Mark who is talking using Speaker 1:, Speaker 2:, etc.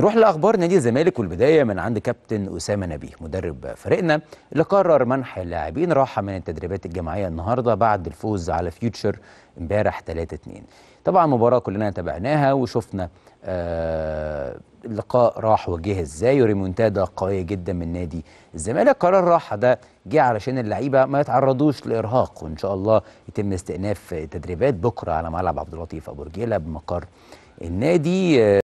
Speaker 1: نروح لاخبار نادي الزمالك والبدايه من عند كابتن اسامه نبيه مدرب فريقنا اللي قرر منح اللاعبين راحه من التدريبات الجماعيه النهارده بعد الفوز على فيوتشر امبارح 3 2 طبعا مباراه كلنا تابعناها وشفنا آه اللقاء راح وجه ازاي وريمونتادا قويه جدا من نادي الزمالك قرار راحه ده جه علشان اللعيبه ما يتعرضوش لارهاق وان شاء الله يتم استئناف تدريبات بكره على ملعب عبد اللطيف ابو رجيله بمقر النادي